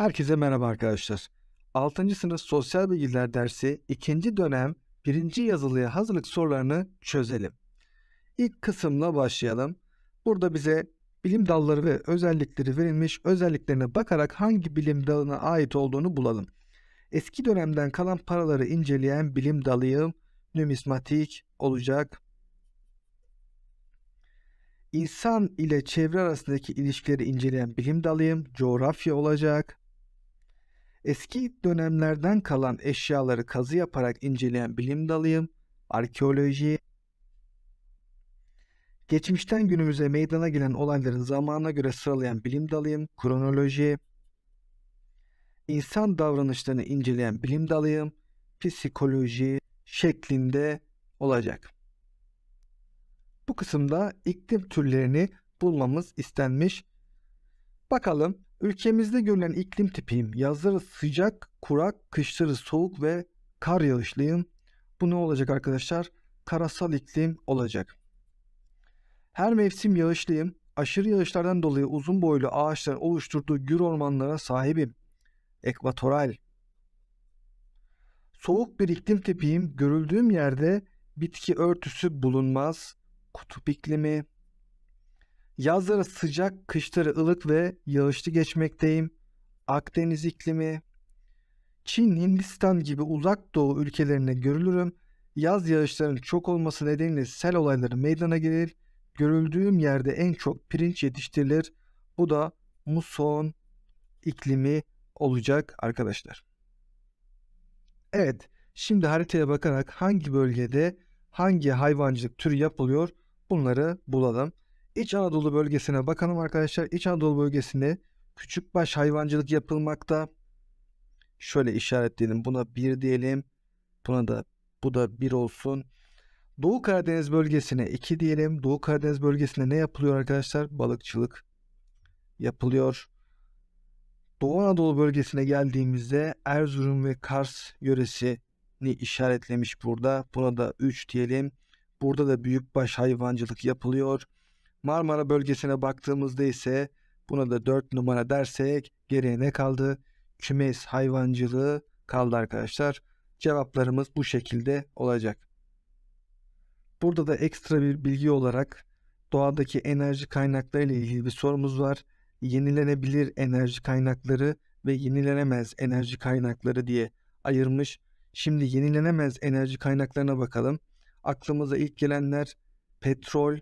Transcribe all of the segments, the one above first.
Herkese merhaba arkadaşlar. 6. sınıf sosyal bilgiler dersi 2. dönem 1. yazılıya hazırlık sorularını çözelim. İlk kısımla başlayalım. Burada bize bilim dalları ve özellikleri verilmiş özelliklerine bakarak hangi bilim dalına ait olduğunu bulalım. Eski dönemden kalan paraları inceleyen bilim dalıyım nümismatik olacak. İnsan ile çevre arasındaki ilişkileri inceleyen bilim dalıyım coğrafya olacak. Eski dönemlerden kalan eşyaları kazı yaparak inceleyen bilim dalıyım, arkeoloji. Geçmişten günümüze meydana gelen olayların zamana göre sıralayan bilim dalıyım, kronoloji. İnsan davranışlarını inceleyen bilim dalıyım, psikoloji şeklinde olacak. Bu kısımda iklim türlerini bulmamız istenmiş. Bakalım Ülkemizde görülen iklim tipi yazları sıcak, kurak, kışları soğuk ve kar yağışlıyım. Bu ne olacak arkadaşlar? Karasal iklim olacak. Her mevsim yağışlıyım. Aşırı yağışlardan dolayı uzun boylu ağaçlar oluşturduğu gür ormanlara sahibim. Ekvatoral. Soğuk bir iklim tipiyim. Görüldüğüm yerde bitki örtüsü bulunmaz. Kutup iklimi, Yazları sıcak, kışları ılık ve yağışlı geçmekteyim. Akdeniz iklimi, Çin, Hindistan gibi uzak doğu ülkelerinde görülürüm. Yaz yağışlarının çok olması nedeniyle sel olayları meydana gelir. Görüldüğüm yerde en çok pirinç yetiştirilir. Bu da muson iklimi olacak arkadaşlar. Evet, şimdi haritaya bakarak hangi bölgede hangi hayvancılık türü yapılıyor bunları bulalım. İç Anadolu bölgesine bakalım arkadaşlar. İç Anadolu bölgesinde küçükbaş hayvancılık yapılmakta. Şöyle işaretleyelim. Buna bir diyelim. Buna da bu da bir olsun. Doğu Karadeniz bölgesine 2 diyelim. Doğu Karadeniz bölgesinde ne yapılıyor arkadaşlar? Balıkçılık yapılıyor. Doğu Anadolu bölgesine geldiğimizde Erzurum ve Kars yöresini işaretlemiş burada. Buna da 3 diyelim. Burada da büyükbaş hayvancılık yapılıyor. Marmara bölgesine baktığımızda ise buna da 4 numara dersek geriye ne kaldı? Kümes hayvancılığı kaldı arkadaşlar. Cevaplarımız bu şekilde olacak. Burada da ekstra bir bilgi olarak doğadaki enerji kaynakları ile ilgili bir sorumuz var. Yenilenebilir enerji kaynakları ve yenilenemez enerji kaynakları diye ayırmış. Şimdi yenilenemez enerji kaynaklarına bakalım. Aklımıza ilk gelenler petrol,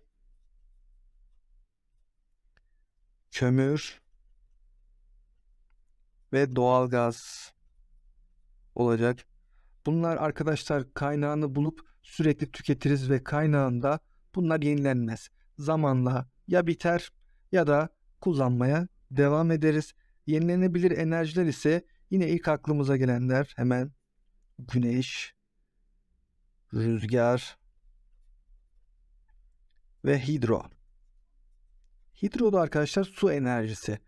kömür ve doğalgaz olacak. Bunlar arkadaşlar kaynağını bulup sürekli tüketiriz ve kaynağında bunlar yenilenmez. Zamanla ya biter ya da kullanmaya devam ederiz. Yenilenebilir enerjiler ise yine ilk aklımıza gelenler hemen güneş, rüzgar ve hidro hidro da arkadaşlar su enerjisi.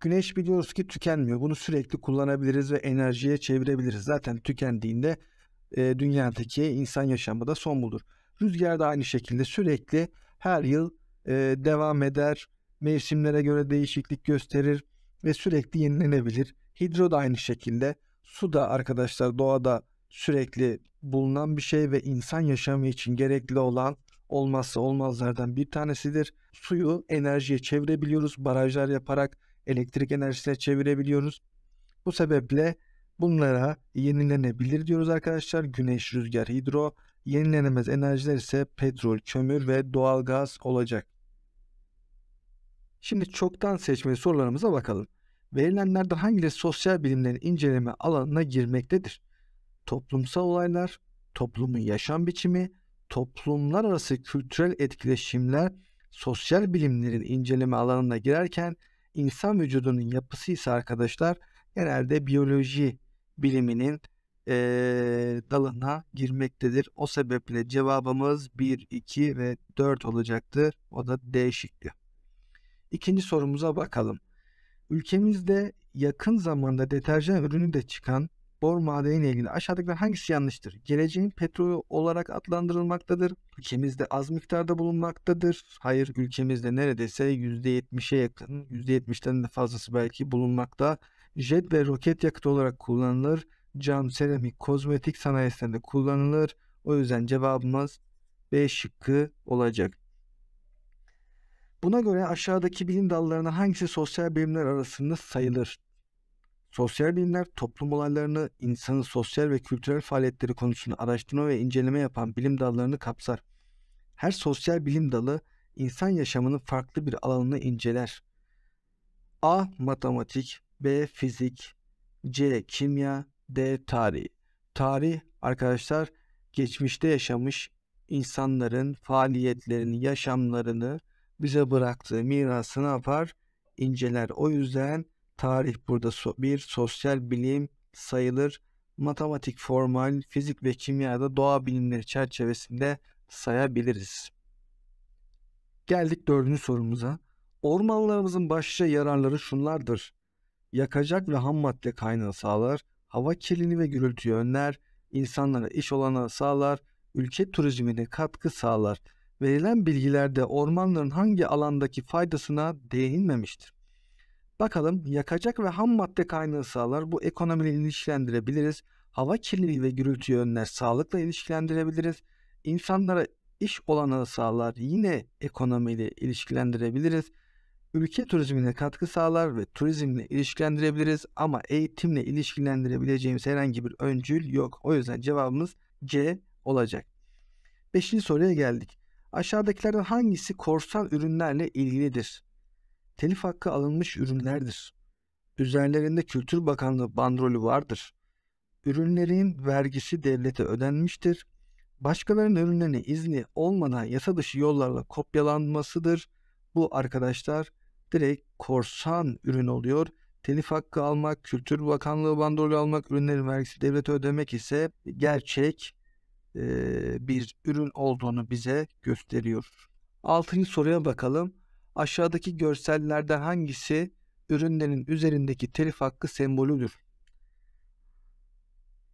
Güneş biliyoruz ki tükenmiyor. Bunu sürekli kullanabiliriz ve enerjiye çevirebiliriz. Zaten tükendiğinde e, dünyadaki insan yaşamı da son bulur. Rüzgar da aynı şekilde sürekli her yıl e, devam eder. Mevsimlere göre değişiklik gösterir ve sürekli yenilenebilir. Hidro da aynı şekilde. Su da arkadaşlar doğada sürekli bulunan bir şey ve insan yaşamı için gerekli olan olmazsa olmazlardan bir tanesidir. Suyu enerjiye çevirebiliyoruz. Barajlar yaparak elektrik enerjisine çevirebiliyoruz. Bu sebeple bunlara yenilenebilir diyoruz arkadaşlar. Güneş, rüzgar, hidro, yenilenemez enerjiler ise petrol, kömür ve doğalgaz olacak. Şimdi çoktan seçme sorularımıza bakalım. Verilenlerden hangileri sosyal bilimlerin inceleme alanına girmektedir? Toplumsal olaylar, toplumun yaşam biçimi, toplumlar arası kültürel etkileşimler sosyal bilimlerin inceleme alanına girerken insan vücudunun yapısı ise arkadaşlar genelde biyoloji biliminin e, dalına girmektedir. O sebeple cevabımız 1, 2 ve 4 olacaktır. O da değişikti. İkinci sorumuza bakalım. Ülkemizde yakın zamanda deterjan ürünü de çıkan bor madeniyle ilgili aşağıdakiler hangisi yanlıştır? Geleceğin petrolü olarak adlandırılmaktadır. Ülkemizde az miktarda bulunmaktadır. Hayır ülkemizde neredeyse %70'e yakın, %70'ten de fazlası belki bulunmakta. Jet ve roket yakıtı olarak kullanılır. Cam, seramik, kozmetik sanayisinde kullanılır. O yüzden cevabımız B şıkkı olacak. Buna göre aşağıdaki bilim dallarına hangisi sosyal bilimler arasında sayılır? Sosyal bilimler toplum olaylarını, insanın sosyal ve kültürel faaliyetleri konusunda araştırma ve inceleme yapan bilim dallarını kapsar. Her sosyal bilim dalı insan yaşamının farklı bir alanını inceler. A. Matematik B. Fizik C. Kimya D. Tarih Tarih arkadaşlar geçmişte yaşamış insanların faaliyetlerini, yaşamlarını bize bıraktığı mirası ne yapar? İnceler. O yüzden Tarih burada so bir sosyal bilim sayılır. Matematik, formal, fizik ve kimya da doğa bilimleri çerçevesinde sayabiliriz. Geldik dördüncü sorumuza. Ormanlarımızın başlıca yararları şunlardır. Yakacak ve ham madde kaynağı sağlar, hava kirliliği ve gürültüyü önler, insanlara iş olanağı sağlar, ülke turizmine katkı sağlar. Verilen bilgilerde ormanların hangi alandaki faydasına değinilmemiştir? Bakalım yakacak ve ham madde kaynağı sağlar bu ekonomiyle ilişkilendirebiliriz. Hava kirliliği ve gürültü yönler sağlıkla ilişkilendirebiliriz. İnsanlara iş olanağı sağlar yine ekonomiyle ilişkilendirebiliriz. Ülke turizmine katkı sağlar ve turizmle ilişkilendirebiliriz ama eğitimle ilişkilendirebileceğimiz herhangi bir öncül yok. O yüzden cevabımız C olacak. Beşinci soruya geldik. Aşağıdakilerden hangisi korsan ürünlerle ilgilidir? telif hakkı alınmış ürünlerdir. Üzerlerinde Kültür Bakanlığı bandrolü vardır. Ürünlerin vergisi devlete ödenmiştir. Başkalarının ürünlerine izni olmadan yasa dışı yollarla kopyalanmasıdır. Bu arkadaşlar direkt korsan ürün oluyor. Telif hakkı almak, Kültür Bakanlığı bandrolü almak, ürünlerin vergisi devlete ödemek ise gerçek e, bir ürün olduğunu bize gösteriyor. Altıncı soruya bakalım. Aşağıdaki görsellerde hangisi ürünlerin üzerindeki telif hakkı sembolüdür?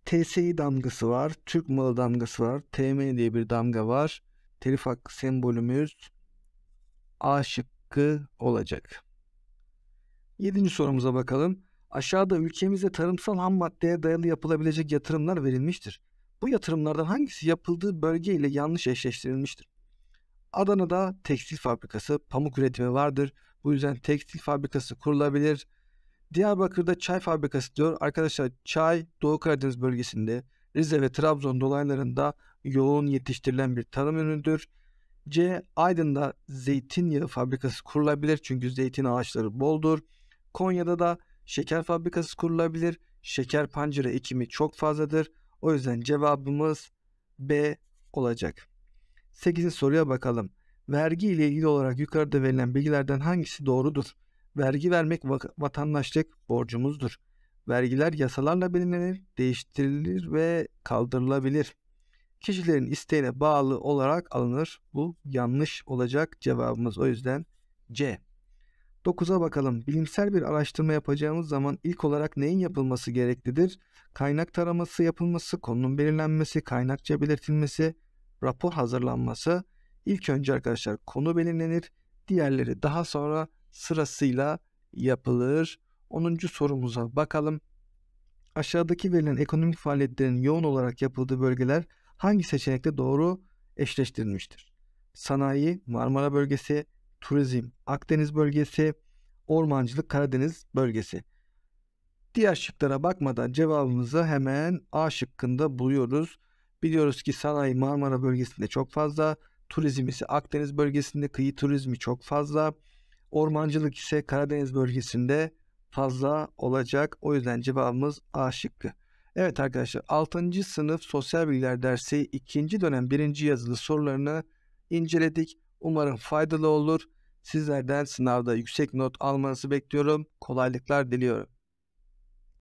TSI damgası var, Türk malı damgası var, TM diye bir damga var. Telif hakkı sembolümüz A şıkkı olacak. Yedinci sorumuza bakalım. Aşağıda ülkemizde tarımsal ham maddeye dayalı yapılabilecek yatırımlar verilmiştir. Bu yatırımlardan hangisi yapıldığı bölge ile yanlış eşleştirilmiştir? Adana'da tekstil fabrikası, pamuk üretimi vardır. Bu yüzden tekstil fabrikası kurulabilir. Diyarbakır'da çay fabrikası diyor. Arkadaşlar çay Doğu Karadeniz bölgesinde Rize ve Trabzon dolaylarında yoğun yetiştirilen bir tarım ürünüdür. C. Aydın'da zeytinyağı fabrikası kurulabilir çünkü zeytin ağaçları boldur. Konya'da da şeker fabrikası kurulabilir. Şeker pancarı ekimi çok fazladır. O yüzden cevabımız B olacak. 8. soruya bakalım. Vergi ile ilgili olarak yukarıda verilen bilgilerden hangisi doğrudur? Vergi vermek vatandaşlık borcumuzdur. Vergiler yasalarla belirlenir, değiştirilir ve kaldırılabilir. Kişilerin isteğine bağlı olarak alınır. Bu yanlış olacak cevabımız o yüzden C. 9'a bakalım. Bilimsel bir araştırma yapacağımız zaman ilk olarak neyin yapılması gereklidir? Kaynak taraması yapılması, konunun belirlenmesi, kaynakça belirtilmesi, rapor hazırlanması ilk önce arkadaşlar konu belirlenir. Diğerleri daha sonra sırasıyla yapılır. 10. sorumuza bakalım. Aşağıdaki verilen ekonomik faaliyetlerin yoğun olarak yapıldığı bölgeler hangi seçenekte doğru eşleştirilmiştir? Sanayi Marmara bölgesi, turizm Akdeniz bölgesi, ormancılık Karadeniz bölgesi. Diğer şıklara bakmadan cevabımızı hemen A şıkkında buluyoruz. Biliyoruz ki sanayi Marmara bölgesinde çok fazla. Turizm ise Akdeniz bölgesinde kıyı turizmi çok fazla. Ormancılık ise Karadeniz bölgesinde fazla olacak. O yüzden cevabımız A şıkkı. Evet arkadaşlar 6. sınıf sosyal bilgiler dersi 2. dönem 1. yazılı sorularını inceledik. Umarım faydalı olur. Sizlerden sınavda yüksek not almanızı bekliyorum. Kolaylıklar diliyorum.